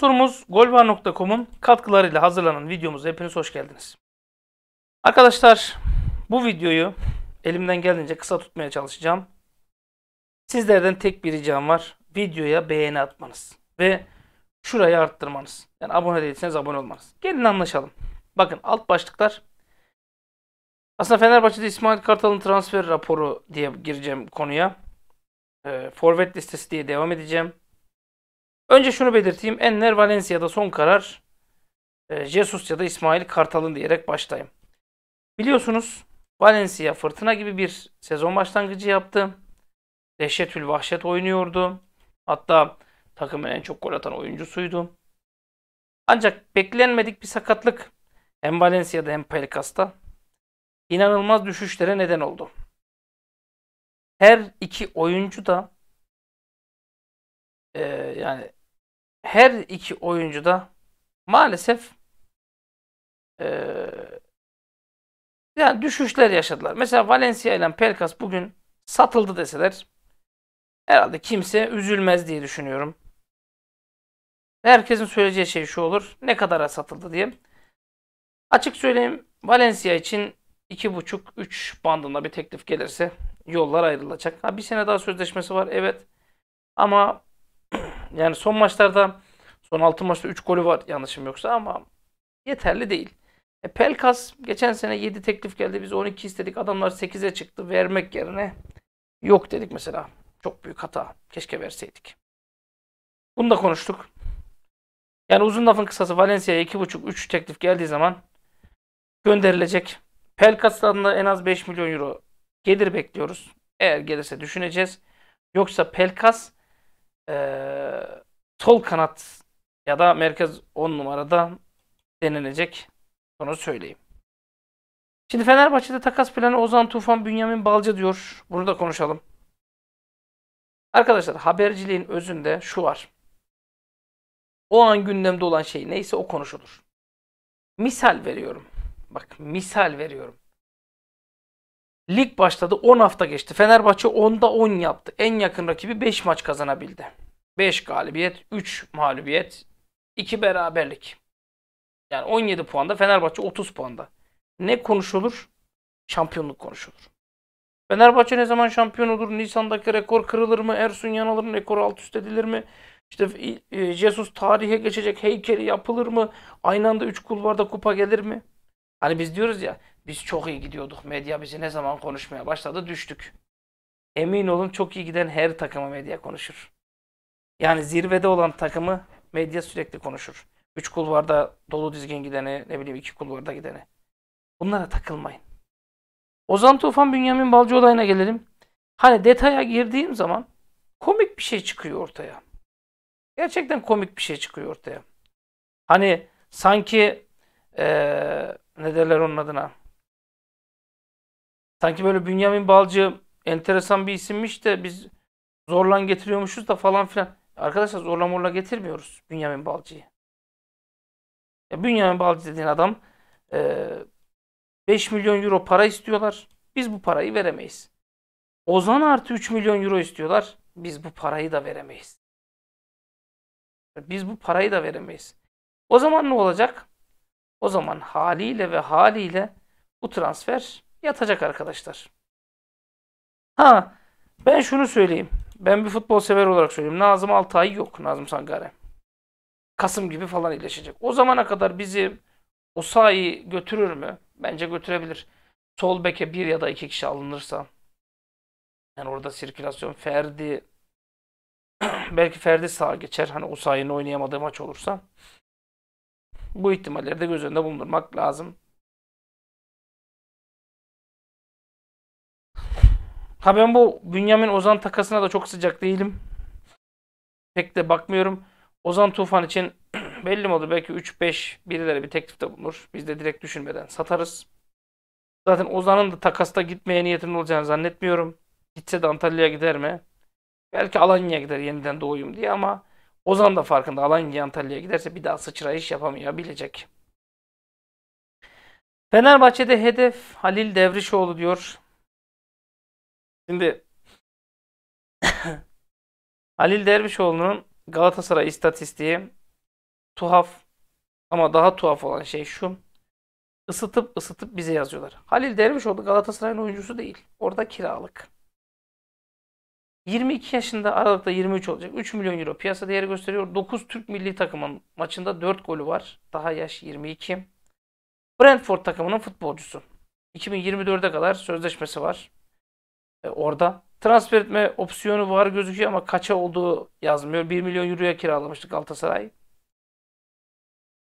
sorumuz golvar.com'un katkılarıyla hazırlanan videomuza hepiniz hoş geldiniz. Arkadaşlar bu videoyu elimden geldiğince kısa tutmaya çalışacağım. Sizlerden tek bir ricam var. Videoya beğeni atmanız ve şurayı arttırmanız. Yani abone değilseniz abone olmanız. Gelin anlaşalım. Bakın alt başlıklar. Aslında Fenerbahçe'de İsmail Kartal'ın transfer raporu diye gireceğim konuya. Ee, forvet listesi diye devam edeceğim. Önce şunu belirteyim. Enner Valencia'da son karar. E, Jesus ya da İsmail Kartal'ın diyerek başlayayım. Biliyorsunuz Valencia fırtına gibi bir sezon başlangıcı yaptı. Dehşetül vahşet oynuyordu. Hatta takımın en çok gol atan oyuncusuydu. Ancak beklenmedik bir sakatlık hem Valencia'da hem Pelicas'ta inanılmaz düşüşlere neden oldu. Her iki oyuncu da e, yani her iki oyuncu da maalesef ee, yani düşüşler yaşadılar. Mesela Valencia ile Pelkas bugün satıldı deseler herhalde kimse üzülmez diye düşünüyorum. Herkesin söyleyeceği şey şu olur. Ne kadara satıldı diye. Açık söyleyeyim Valencia için 2,5-3 bandında bir teklif gelirse yollar ayrılacak. Ha, bir sene daha sözleşmesi var evet. Ama yani son maçlarda son 6 maçta 3 golü var yanlışım yoksa ama yeterli değil. E, Pelkas geçen sene 7 teklif geldi. Biz 12 istedik. Adamlar 8'e çıktı. Vermek yerine yok dedik mesela. Çok büyük hata. Keşke verseydik. Bunu da konuştuk. Yani uzun lafın kısası Valencia'ya 2,5-3 teklif geldiği zaman gönderilecek. Pelkas adına en az 5 milyon euro gelir bekliyoruz. Eğer gelirse düşüneceğiz. Yoksa Pelkas e, sol kanat ya da merkez 10 numarada denenecek Sonra söyleyeyim. Şimdi Fenerbahçe'de takas planı Ozan Tufan Bünyamin Balcı diyor. Bunu da konuşalım. Arkadaşlar haberciliğin özünde şu var. O an gündemde olan şey neyse o konuşulur. Misal veriyorum. Bak misal veriyorum. Lig başladı 10 hafta geçti. Fenerbahçe 10'da 10 yaptı. En yakın rakibi 5 maç kazanabildi. 5 galibiyet, 3 mağlubiyet, 2 beraberlik. Yani 17 puanda Fenerbahçe 30 puanda. Ne konuşulur? Şampiyonluk konuşulur. Fenerbahçe ne zaman şampiyon olur? Nisan'daki rekor kırılır mı? Ersun Yanal'ın rekoru alt üst edilir mi? İşte e, Jesus tarihe geçecek heykeli yapılır mı? Aynı anda 3 kulvarda kupa gelir mi? Hani biz diyoruz ya biz çok iyi gidiyorduk. Medya bizi ne zaman konuşmaya başladı düştük. Emin olun çok iyi giden her takımı medya konuşur. Yani zirvede olan takımı medya sürekli konuşur. Üç kulvarda dolu dizgin gideni, ne bileyim iki kulvarda gideni. Bunlara takılmayın. Ozan Tufan Bünyamin Balcı olayına gelelim. Hani detaya girdiğim zaman komik bir şey çıkıyor ortaya. Gerçekten komik bir şey çıkıyor ortaya. Hani sanki ee, ne derler onun adına? Sanki böyle Bünyamin Balcı enteresan bir isimmiş de biz zorlan getiriyormuşuz da falan filan. Arkadaşlar zorla morla getirmiyoruz Bünyamin Balcı'yı. Ya Bünyamin Balcı dediğin adam 5 e, milyon euro para istiyorlar. Biz bu parayı veremeyiz. Ozan artı 3 milyon euro istiyorlar. Biz bu parayı da veremeyiz. Biz bu parayı da veremeyiz. O zaman ne olacak? O zaman haliyle ve haliyle bu transfer yatacak arkadaşlar. Ha ben şunu söyleyeyim. Ben bir futbol sever olarak söyleyeyim. Nazım Altay yok. Nazım Sangare. Kasım gibi falan iyileşecek. O zamana kadar bizi Osayi götürür mü? Bence götürebilir. Sol beke bir ya da iki kişi alınırsa. Yani orada sirkülasyon Ferdi belki Ferdi sağa geçer. Hani Osayi'nin oynayamadığı maç olursa. Bu ihtimalleri de göz önünde bulundurmak lazım. Ha ben bu Bünyamin Ozan takasına da çok sıcak değilim. Pek de bakmıyorum. Ozan Tufan için belli mi olur? Belki 3-5 birileri bir teklifte bulunur. Biz de direkt düşünmeden satarız. Zaten Ozan'ın da takasta gitmeye niyetinin olacağını zannetmiyorum. Gitse de Antalya'ya gider mi? Belki Alanya'ya gider yeniden doğuyum diye ama Ozan da farkında. Alanyaya Antalya'ya giderse bir daha sıçrayış yapamayabilecek. Fenerbahçe'de hedef Halil Devrişoğlu diyor. Şimdi Halil Dervişoğlu'nun Galatasaray istatistiği tuhaf ama daha tuhaf olan şey şu. Isıtıp ısıtıp bize yazıyorlar. Halil Dervişoğlu Galatasaray'ın oyuncusu değil. Orada kiralık. 22 yaşında Aralık'ta 23 olacak. 3 milyon euro piyasa değeri gösteriyor. 9 Türk milli takımın maçında 4 golü var. Daha yaş 22. Brentford takımının futbolcusu. 2024'e kadar sözleşmesi var. E, orada. Transfer etme opsiyonu var gözüküyor ama kaça olduğu yazmıyor. 1 milyon euroya kiralamıştı Galatasaray.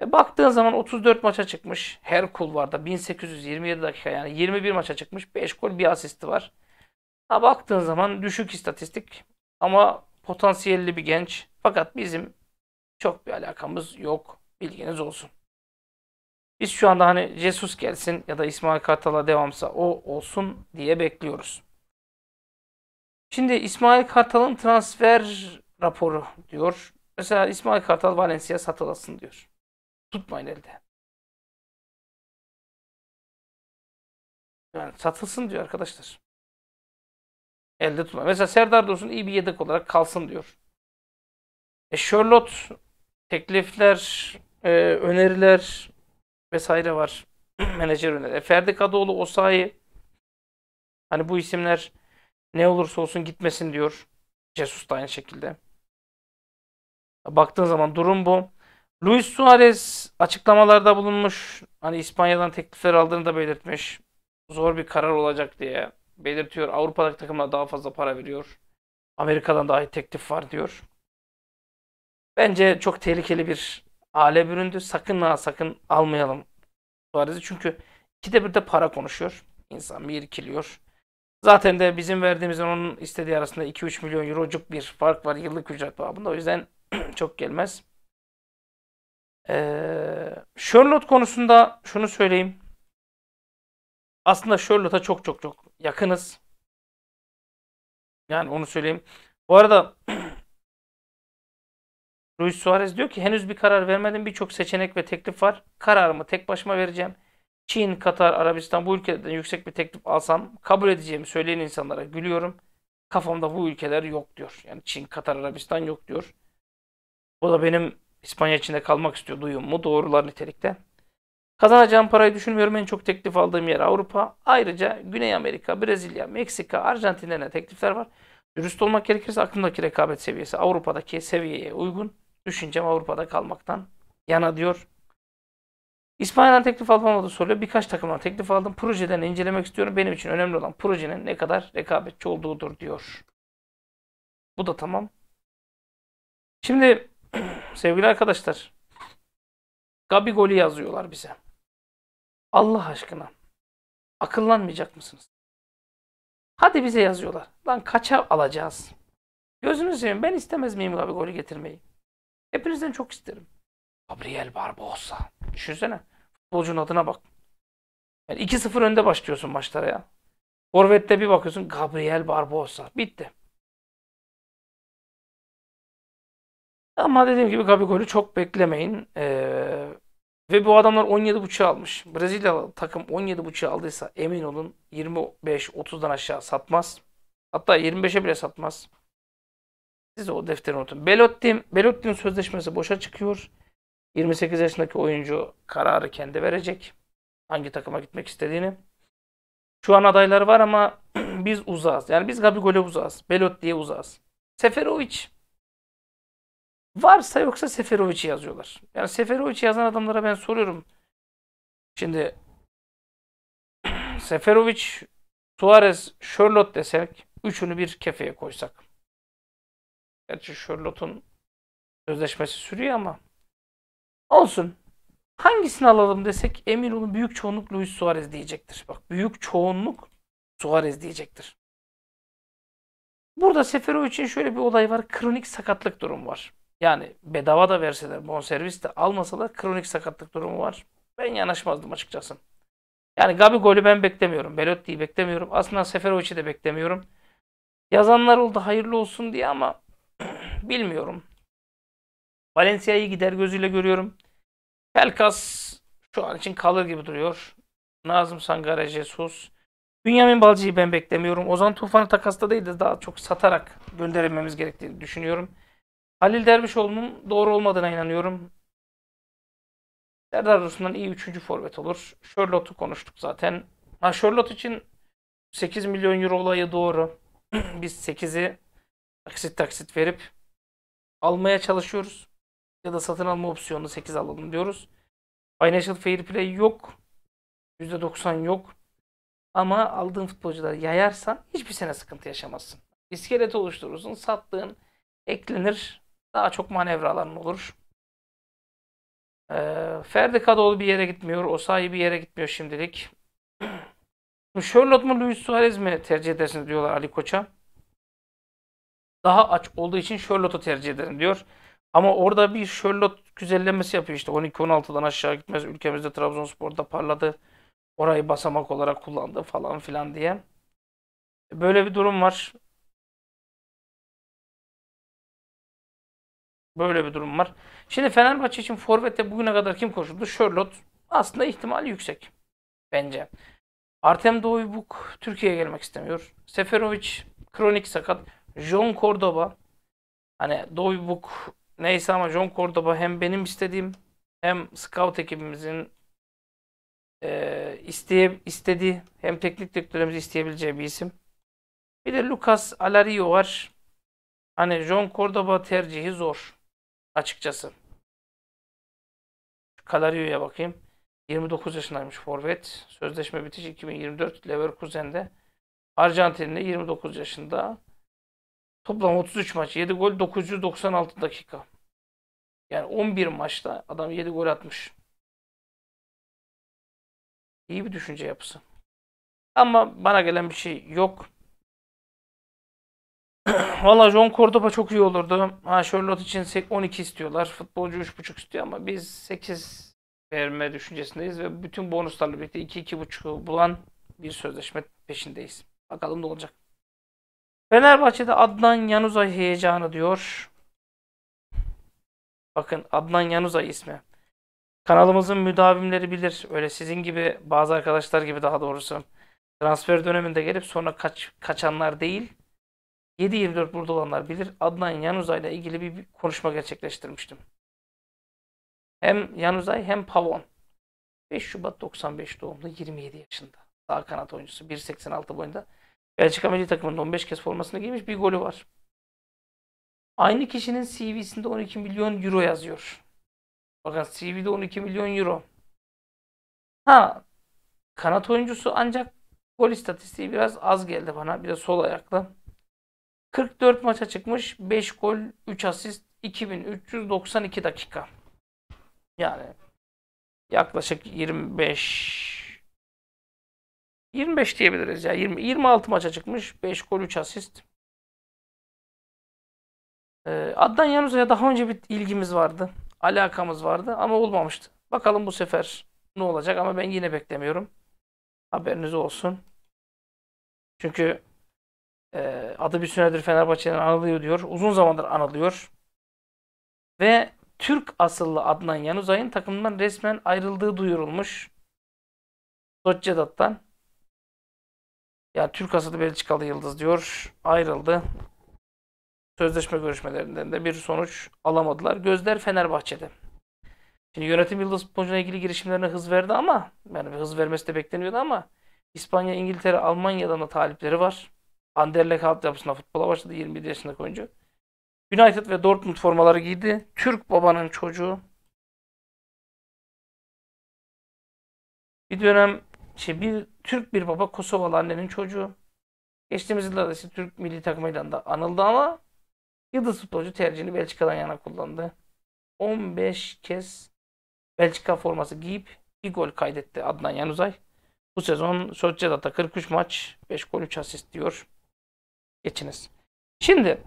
E baktığın zaman 34 maça çıkmış. Her kulvarda 1827 dakika yani 21 maça çıkmış. 5 gol bir asisti var. Ha baktığın zaman düşük istatistik ama potansiyelli bir genç. Fakat bizim çok bir alakamız yok. Bilginiz olsun. Biz şu anda hani Jesus gelsin ya da İsmail Kartal'a devamsa o olsun diye bekliyoruz. Şimdi İsmail Kartal'ın transfer raporu diyor. Mesela İsmail Kartal Valencia satılasın diyor. Tutmayın elde. Yani satılsın diyor arkadaşlar. Elde tutma. Mesela Serdar Dursun iyi bir yedek olarak kalsın diyor. E Charlotte teklifler, e, öneriler vesaire var. Menajer önerileri. E, Ferdi Kadıoğlu, Osayi. Hani bu isimler ne olursa olsun gitmesin diyor. Jesus da aynı şekilde. Baktığın zaman durum bu. Luis Suarez açıklamalarda bulunmuş. Hani İspanya'dan teklifler aldığını da belirtmiş. Zor bir karar olacak diye belirtiyor. Avrupa'daki takımlar daha fazla para veriyor. Amerika'dan daha iyi teklif var diyor. Bence çok tehlikeli bir hale büründü. Sakın ha sakın almayalım Suarez'i. Çünkü ikide bir de para konuşuyor. İnsan bir irkiliyor. Zaten de bizim verdiğimiz onun istediği arasında 2-3 milyon eurocuk bir fark var yıllık ücret babında. O yüzden çok gelmez. Ee, Sherlock konusunda şunu söyleyeyim. Aslında Sherlock'a çok çok çok yakınız. Yani onu söyleyeyim. Bu arada Luis Suarez diyor ki henüz bir karar vermedim. Birçok seçenek ve teklif var. Kararımı tek başıma vereceğim. Çin, Katar, Arabistan bu ülkelerden yüksek bir teklif alsam kabul edeceğimi söyleyen insanlara gülüyorum. Kafamda bu ülkeler yok diyor. Yani Çin, Katar, Arabistan yok diyor. O da benim İspanya içinde kalmak istiyor mu doğrular nitelikte. Kazanacağım parayı düşünmüyorum. En çok teklif aldığım yer Avrupa. Ayrıca Güney Amerika, Brezilya, Meksika, Arjantin'den teklifler var. Dürüst olmak gerekirse aklımdaki rekabet seviyesi Avrupa'daki seviyeye uygun. Düşüncem Avrupa'da kalmaktan yana diyor. İspanya'dan teklif alıp olmadığı soruluyor. Birkaç takımdan teklif aldım. Projeden incelemek istiyorum. Benim için önemli olan projenin ne kadar rekabetçi olduğudur diyor. Bu da tamam. Şimdi sevgili arkadaşlar Gabi golü yazıyorlar bize. Allah aşkına akıllanmayacak mısınız? Hadi bize yazıyorlar. Lan kaça alacağız? Gözünüzü seveyim ben istemez miyim Gabi golü getirmeyi? Hepinizden çok isterim. Gabriel Barbosa. Düşünsene. Futbolcunun adına bak. Yani 2-0 önde başlıyorsun maçlara ya. Forvet'te bir bakıyorsun Gabriel Barbosa. Bitti. Ama dediğim gibi Gabigol'ü çok beklemeyin. Ee, ve bu adamlar 17.5'ı almış. Brezilya takım 17.5'ı aldıysa emin olun 25-30'dan aşağı satmaz. Hatta 25'e bile satmaz. Siz de o defteri unutun. Belotti, Belotti'nin sözleşmesi boşa çıkıyor. 28 yaşındaki oyuncu kararı kendi verecek. Hangi takıma gitmek istediğini. Şu an adayları var ama biz uzağız. Yani biz Gabigol'e uzağız. Belot diye uzağız. Seferovic varsa yoksa Seferovic'i yazıyorlar. Yani Seferovic'i yazan adamlara ben soruyorum. Şimdi Seferovic, Suarez, Charlotte desek üçünü bir kefeye koysak. Gerçi Charlotte'un sözleşmesi sürüyor ama Olsun. Hangisini alalım desek emin olun büyük çoğunluk Luis Suarez diyecektir. Bak büyük çoğunluk Suarez diyecektir. Burada Sefero için şöyle bir olay var. Kronik sakatlık durumu var. Yani bedava da verseler, bonservis de almasalar kronik sakatlık durumu var. Ben yanaşmazdım açıkçası. Yani Gabi golü ben beklemiyorum. Belotti'yi beklemiyorum. Aslında Seferovic'i de beklemiyorum. Yazanlar oldu hayırlı olsun diye ama bilmiyorum. Valencia'yı gider gözüyle görüyorum. Pelkas şu an için kalır gibi duruyor. Nazım Sangare, Jesus. Bünyamin Balcı'yı ben beklemiyorum. Ozan Tufan'ı takasta değil de daha çok satarak gönderilmemiz gerektiğini düşünüyorum. Halil Dervişoğlu'nun doğru olmadığına inanıyorum. Serdar Dursun'dan iyi üçüncü forvet olur. Charlotte'u konuştuk zaten. Ha Charlotte için 8 milyon euro olayı doğru. Biz 8'i taksit taksit verip almaya çalışıyoruz ya da satın alma opsiyonu 8 alalım diyoruz. Financial Fair Play yok. %90 yok. Ama aldığın futbolcuları yayarsan hiçbir sene sıkıntı yaşamazsın. İskelet oluşturursun. Sattığın eklenir. Daha çok manevra alanın olur. Ee, Ferdi Kadıoğlu bir yere gitmiyor. Osayi bir yere gitmiyor şimdilik. Charlotte mu Luis Suarez mi tercih edersiniz diyorlar Ali Koç'a. Daha aç olduğu için Charlotte'u tercih ederim diyor. Ama orada bir Charlotte güzellemesi yapıyor işte. 12-16'dan aşağı gitmez. Ülkemizde Trabzonspor'da parladı. Orayı basamak olarak kullandı falan filan diye. Böyle bir durum var. Böyle bir durum var. Şimdi Fenerbahçe için Forvet'te bugüne kadar kim koşuldu? Charlotte aslında ihtimal yüksek. Bence. Artem Doivuk Türkiye'ye gelmek istemiyor. Seferovic kronik sakat. John Cordoba hani Doivuk Neyse ama John Cordoba hem benim istediğim hem scout ekibimizin e, isteye, istediği hem teknik direktörümüz isteyebileceği bir isim. Bir de Lucas Alario var. Hani John Cordoba tercihi zor. Açıkçası. Kalario'ya bakayım. 29 yaşındaymış forvet. Sözleşme bitiş 2024 Leverkusen'de. Arjantinli 29 yaşında. Toplam 33 maç, 7 gol, 996 dakika. Yani 11 maçta adam 7 gol atmış. İyi bir düşünce yapısı. Ama bana gelen bir şey yok. Valla John Cordoba çok iyi olurdu. Ha Charlotte için 12 istiyorlar. Futbolcu 3.5 istiyor ama biz 8 verme düşüncesindeyiz ve bütün bonuslarla birlikte 2-2.5'u bulan bir sözleşme peşindeyiz. Bakalım ne olacak. Fenerbahçe'de Adnan Yanuzay heyecanı diyor. Bakın Adnan Yanuzay ismi. Kanalımızın müdavimleri bilir. Öyle sizin gibi bazı arkadaşlar gibi daha doğrusu. Transfer döneminde gelip sonra kaç, kaçanlar değil. 7-24 burada olanlar bilir. Adnan Yanuzay ile ilgili bir konuşma gerçekleştirmiştim. Hem Yanuzay hem Pavon. 5 Şubat 95 doğumlu 27 yaşında. Sağ kanat oyuncusu 1.86 boyunda. Belçika milli takımında 15 kez formasını giymiş bir golü var. Aynı kişinin CV'sinde 12 milyon euro yazıyor. Bakın CV'de 12 milyon euro. Ha kanat oyuncusu ancak gol istatistiği biraz az geldi bana. Bir de sol ayaklı. 44 maça çıkmış. 5 gol, 3 asist, 2392 dakika. Yani yaklaşık 25 25 diyebiliriz ya. 20, 26 maça çıkmış. 5 gol 3 asist. Ee, Adnan Yanuza'ya daha önce bir ilgimiz vardı. Alakamız vardı ama olmamıştı. Bakalım bu sefer ne olacak ama ben yine beklemiyorum. Haberiniz olsun. Çünkü e, adı bir süredir Fenerbahçe'den anılıyor diyor. Uzun zamandır anılıyor. Ve Türk asıllı Adnan Yanuzay'ın takımından resmen ayrıldığı duyurulmuş. Sociedad'dan. Ya Türk asıllı Belçikalı yıldız diyor. Ayrıldı. Sözleşme görüşmelerinden de bir sonuç alamadılar. Gözler Fenerbahçe'de. Şimdi yönetim Yıldız futbolcuyla ilgili girişimlerine hız verdi ama yani bir hız vermesi de bekleniyordu ama İspanya, İngiltere, Almanya'dan da talipleri var. Anderlecht alt yapısına futbola başladı 21 yaşındaki oyuncu. United ve Dortmund formaları giydi. Türk babanın çocuğu. Bir dönem işte bir Türk bir baba Kosovalı annenin çocuğu. Geçtiğimiz yıllarda işte Türk milli takımıyla da anıldı ama yıldız futbolcu tercihini Belçika'dan yana kullandı. 15 kez Belçika forması giyip 2 gol kaydetti Adnan Yanuzay. Bu sezon Sociedad'da 43 maç 5 gol 3 asist diyor. Geçiniz. Şimdi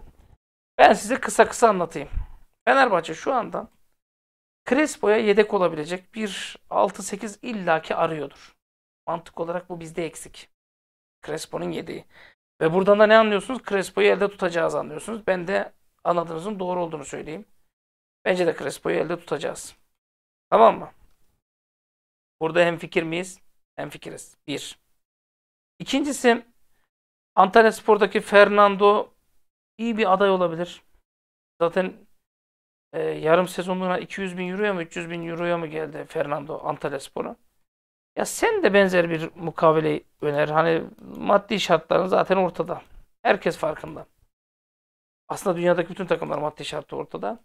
ben size kısa kısa anlatayım. Fenerbahçe şu anda Crespo'ya yedek olabilecek bir 6-8 illaki arıyordur. Mantık olarak bu bizde eksik. Crespo'nun yediği. Ve buradan da ne anlıyorsunuz? Crespo'yu elde tutacağız anlıyorsunuz. Ben de anladığınızın doğru olduğunu söyleyeyim. Bence de Crespo'yu elde tutacağız. Tamam mı? Burada hem fikir miyiz? Hem fikiriz. Bir. İkincisi Antalya Spor'daki Fernando iyi bir aday olabilir. Zaten e, yarım sezonuna 200 bin euroya mı 300 bin euroya mı geldi Fernando Antalya Spor'a? Ya sen de benzer bir mukavele öner. Hani maddi şartların zaten ortada. Herkes farkında. Aslında dünyadaki bütün takımlar maddi şartı ortada.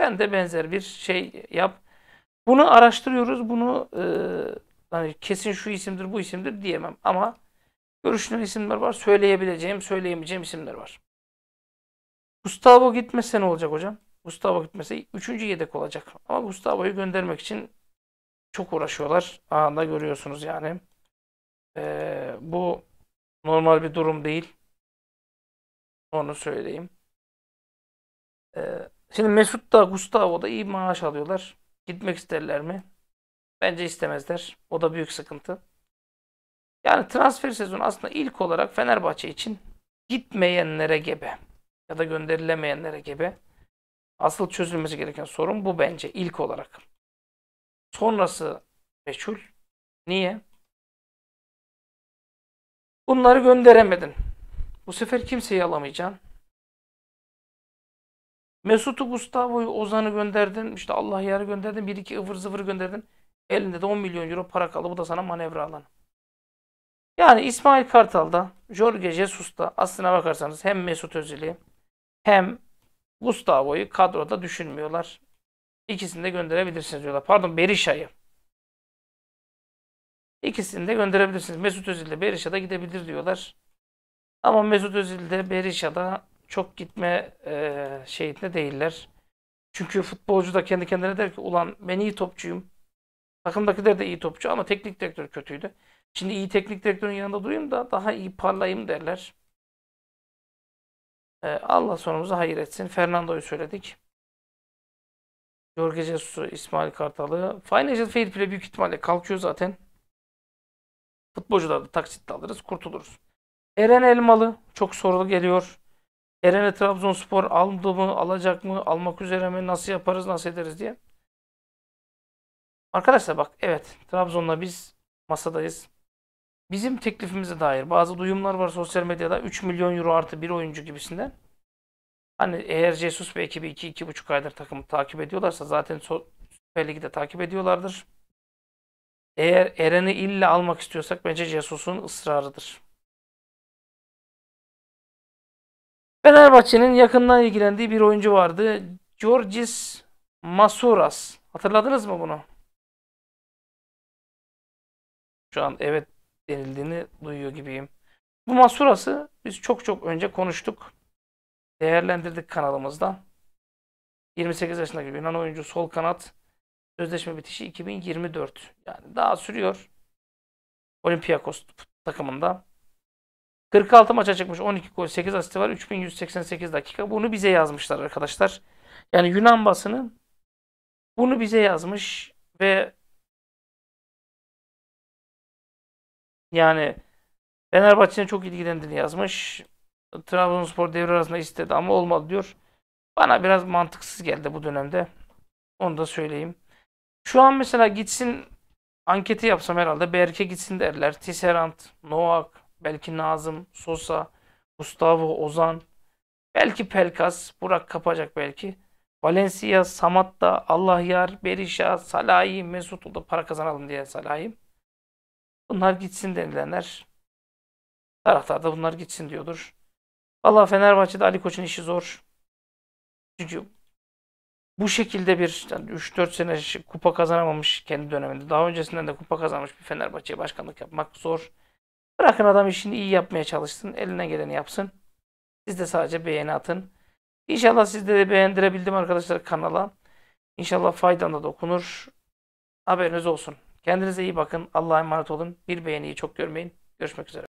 Sen de benzer bir şey yap. Bunu araştırıyoruz. Bunu e, hani kesin şu isimdir, bu isimdir diyemem ama görüştüğüm isimler var. Söyleyebileceğim, söyleyemeyeceğim isimler var. Gustavo gitmese ne olacak hocam? Gustavo gitmese üçüncü yedek olacak. Ama Gustavo'yu göndermek için çok uğraşıyorlar. Anında görüyorsunuz yani. Ee, bu normal bir durum değil. Onu söyleyeyim. Ee, şimdi Mesut da Gustavo da iyi maaş alıyorlar. Gitmek isterler mi? Bence istemezler. O da büyük sıkıntı. Yani transfer sezonu aslında ilk olarak Fenerbahçe için gitmeyenlere gebe ya da gönderilemeyenlere gebe asıl çözülmesi gereken sorun bu bence ilk olarak. Sonrası meçhul. Niye? Bunları gönderemedin. Bu sefer kimseyi alamayacaksın. Mesut'u, Gustavo'yu, Ozan'ı gönderdin. İşte Allah yarı gönderdin. Bir iki ıvır zıvır gönderdin. Elinde de 10 milyon euro para kaldı. Bu da sana manevra alanı. Yani İsmail Kartal'da, Jorge Jesus'ta aslına bakarsanız hem Mesut Özil'i hem Gustavo'yu kadroda düşünmüyorlar. İkisini de gönderebilirsiniz diyorlar. Pardon Berisha'yı. İkisini de gönderebilirsiniz. Mesut Özil de Berisha'da gidebilir diyorlar. Ama Mesut Özil de Berisha'da çok gitme e, şeyinde değiller. Çünkü futbolcu da kendi kendine der ki ulan ben iyi topçuyum. Takımdakiler de iyi topçu ama teknik direktör kötüydü. Şimdi iyi teknik direktörün yanında durayım da daha iyi parlayayım derler. E, Allah sonumuzu hayır etsin. Fernando'yu söyledik. Jorge Jesus'u, İsmail Kartal'ı. Financial Fair Play büyük ihtimalle kalkıyor zaten. Futbolcuları da taksitle alırız, kurtuluruz. Eren Elmalı çok sorulu geliyor. Eren'e Trabzonspor aldı mı, alacak mı, almak üzere mi, nasıl yaparız, nasıl ederiz diye. Arkadaşlar bak evet Trabzon'la biz masadayız. Bizim teklifimize dair bazı duyumlar var sosyal medyada 3 milyon euro artı bir oyuncu gibisinden. Hani eğer Jesus ve ekibi 2-2,5 aydır takımı takip ediyorlarsa zaten Süper Ligi de takip ediyorlardır. Eğer Eren'i illa almak istiyorsak bence Jesus'un ısrarıdır. Fenerbahçe'nin yakından ilgilendiği bir oyuncu vardı. Georgis Masuras. Hatırladınız mı bunu? Şu an evet denildiğini duyuyor gibiyim. Bu Masuras'ı biz çok çok önce konuştuk değerlendirdik kanalımızda. 28 yaşındaki Yunan oyuncu sol kanat sözleşme bitişi 2024. Yani daha sürüyor. Olympiakos takımında. 46 maça çıkmış 12 gol 8 asisti var 3188 dakika. Bunu bize yazmışlar arkadaşlar. Yani Yunan basını bunu bize yazmış ve yani Fenerbahçe'nin çok ilgilendiğini yazmış. Trabzonspor devre arasında istedi ama olmadı diyor. Bana biraz mantıksız geldi bu dönemde. Onu da söyleyeyim. Şu an mesela gitsin anketi yapsam herhalde Berke gitsin derler. Tisserant, Noak, belki Nazım, Sosa, Gustavo, Ozan. Belki Pelkas, Burak kapacak belki. Valencia, Samatta, Allahyar, Berisha, Salahi, Mesut da para kazanalım diye Salahi. Bunlar gitsin denilenler. Taraftar da bunlar gitsin diyordur. Valla Fenerbahçe'de Ali Koç'un işi zor. Çünkü bu şekilde bir yani 3-4 sene kupa kazanamamış kendi döneminde. Daha öncesinden de kupa kazanmış bir Fenerbahçe'ye başkanlık yapmak zor. Bırakın adam işini iyi yapmaya çalışsın. eline geleni yapsın. Siz de sadece beğeni atın. İnşallah sizde de beğendirebildim arkadaşlar kanala. İnşallah faydan da dokunur. Haberiniz olsun. Kendinize iyi bakın. Allah'a emanet olun. Bir beğeniyi çok görmeyin. Görüşmek üzere.